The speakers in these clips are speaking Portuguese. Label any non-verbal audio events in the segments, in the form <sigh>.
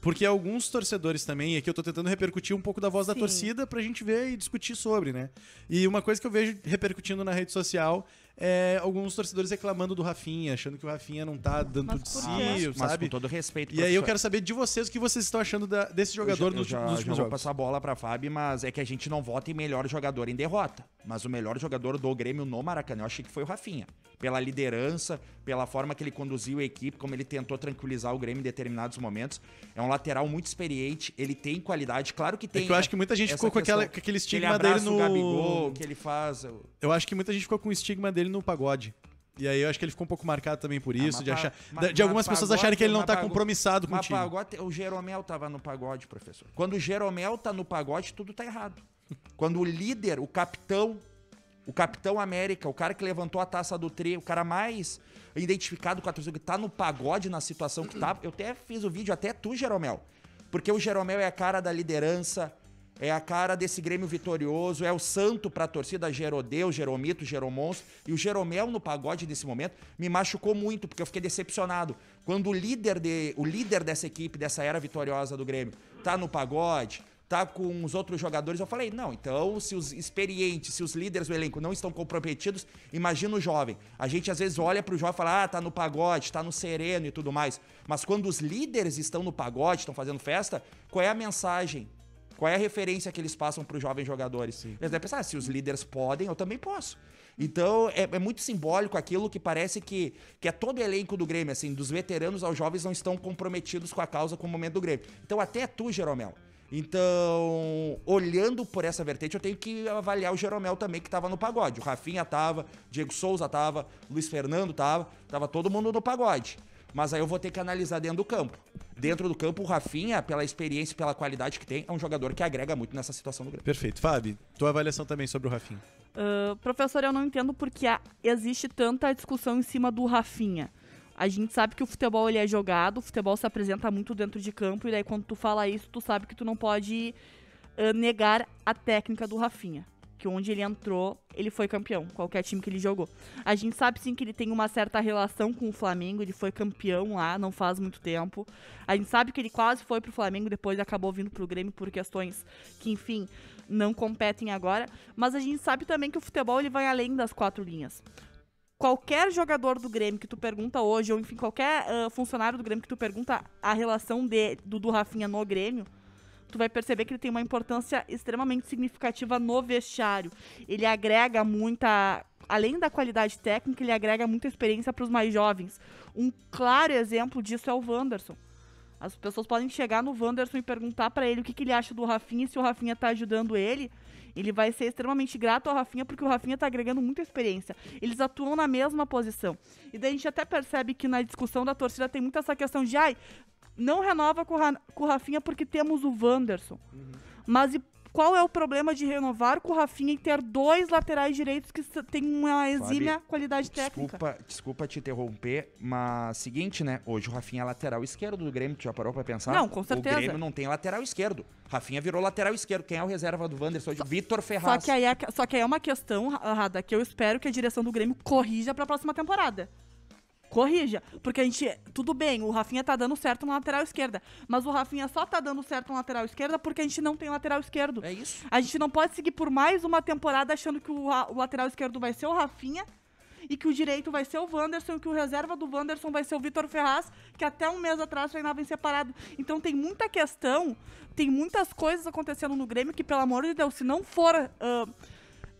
Porque alguns torcedores também, e aqui eu tô tentando repercutir um pouco da voz Sim. da torcida pra gente ver e discutir sobre, né? E uma coisa que eu vejo repercutindo na rede social é, alguns torcedores reclamando do Rafinha, achando que o Rafinha não tá dando tudo de si, sabe? Mas com todo respeito. E aí eu quero saber de vocês o que vocês estão achando da, desse jogador eu, eu nos, já, vou passar a bola pra Fábio, mas é que a gente não vota em melhor jogador em derrota. Mas o melhor jogador do Grêmio no Maracanã, eu achei que foi o Rafinha. Pela liderança, pela forma que ele conduziu a equipe, como ele tentou tranquilizar o Grêmio em determinados momentos. É um lateral muito experiente, ele tem qualidade, claro que é tem. É que eu acho que muita gente ficou com, aquela, com aquele estigma dele no. Gabigol, que ele faz. Eu acho que muita gente ficou com o estigma dele dele no pagode. E aí eu acho que ele ficou um pouco marcado também por ah, isso, ah, de, achar, de, de algumas pessoas pagode, acharem que ele não tá compromissado com o time. Pagode, o Jeromel tava no pagode, professor. Quando o Jeromel tá no pagode, tudo tá errado. <laughs> Quando o líder, o capitão, o capitão América, o cara que levantou a taça do tri, o cara mais identificado com a torcida, que tá no pagode na situação que tá. Eu até fiz o vídeo, até tu, Jeromel. Porque o Jeromel é a cara da liderança, é a cara desse Grêmio vitorioso, é o santo pra torcida, Gerodeu, Jeromito, Jeromons e o Jeromel no pagode nesse momento me machucou muito, porque eu fiquei decepcionado. Quando o líder, de, o líder dessa equipe, dessa era vitoriosa do Grêmio, tá no pagode, tá com os outros jogadores, eu falei, não, então se os experientes, se os líderes do elenco não estão comprometidos, imagina o jovem. A gente às vezes olha pro jovem e fala, ah, tá no pagode, tá no sereno e tudo mais. Mas quando os líderes estão no pagode, estão fazendo festa, qual é a mensagem qual é a referência que eles passam para os jovens jogadores? Sim. Eles devem pensar, ah, se os líderes podem, eu também posso. Então é, é, muito simbólico aquilo que parece que, que é todo o elenco do Grêmio, assim, dos veteranos aos jovens não estão comprometidos com a causa, com o momento do Grêmio. Então até é tu, Jeromel. Então, olhando por essa vertente, eu tenho que avaliar o Jeromel também, que estava no pagode. O Rafinha tava, Diego Souza tava, Luiz Fernando tava, tava todo mundo no pagode. Mas aí eu vou ter que analisar dentro do campo dentro do campo, o Rafinha, pela experiência e pela qualidade que tem, é um jogador que agrega muito nessa situação do Grêmio. Perfeito. Fábio, tua avaliação também sobre o Rafinha. Uh, professor, eu não entendo porque há, existe tanta discussão em cima do Rafinha. A gente sabe que o futebol ele é jogado, o futebol se apresenta muito dentro de campo, e daí quando tu fala isso, tu sabe que tu não pode uh, negar a técnica do Rafinha que onde ele entrou, ele foi campeão, qualquer time que ele jogou. A gente sabe sim que ele tem uma certa relação com o Flamengo, ele foi campeão lá não faz muito tempo. A gente sabe que ele quase foi pro Flamengo, depois acabou vindo pro Grêmio por questões que, enfim, não competem agora, mas a gente sabe também que o futebol ele vai além das quatro linhas qualquer jogador do Grêmio que tu pergunta hoje, ou enfim, qualquer uh, funcionário do Grêmio que tu pergunta a relação de, do, do Rafinha no Grêmio, tu vai perceber que ele tem uma importância extremamente significativa no vestiário. Ele agrega muita além da qualidade técnica, ele agrega muita experiência para os mais jovens. Um claro exemplo disso é o Wanderson. As pessoas podem chegar no Wanderson e perguntar para ele o que, que, ele acha do Rafinha, se o Rafinha está ajudando ele. Ele vai ser extremamente grato ao Rafinha, porque o Rafinha está agregando muita experiência. Eles atuam na mesma posição. E daí a gente até percebe que na discussão da torcida tem muito essa questão de, ai, não renova com, com o Rafinha porque temos o Wanderson. Uhum. Mas e qual é o problema de renovar com o Rafinha e ter dois laterais direitos que têm uma exímia qualidade desculpa, técnica? Desculpa te interromper, mas seguinte, né? Hoje o Rafinha é lateral esquerdo do Grêmio, tu já parou pra pensar? Não, com certeza. O Grêmio não tem lateral esquerdo. Rafinha virou lateral esquerdo. Quem é o reserva do Wanderson? Só, Vitor Ferraz. Só que, aí é, só que aí é uma questão, Rada, que eu espero que a direção do Grêmio corrija pra próxima temporada corrija. Porque a gente. Tudo bem, o Rafinha tá dando certo na lateral esquerda. Mas o Rafinha só tá dando certo na lateral esquerda porque a gente não tem lateral esquerdo. É isso. A gente não pode seguir por mais uma temporada achando que o, o lateral esquerdo vai ser o Rafinha e que o direito vai ser o Wanderson, que o reserva do Wanderson vai ser o Vitor Ferraz, que até um mês atrás treinava em separado. Então tem muita questão, tem muitas coisas acontecendo no Grêmio que, pelo amor de Deus, se não for. Uh,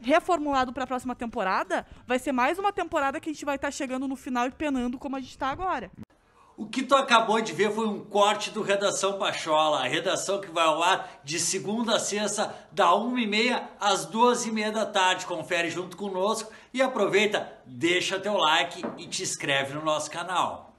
reformulado para a próxima temporada, vai ser mais uma temporada que a gente vai estar tá chegando no final e penando como a gente está agora. O que tu acabou de ver foi um corte do Redação Pachola, a redação que vai ao ar de segunda a sexta, da 1h30 às 12 h 30 da tarde. Confere junto conosco e aproveita, deixa teu like e te inscreve no nosso canal.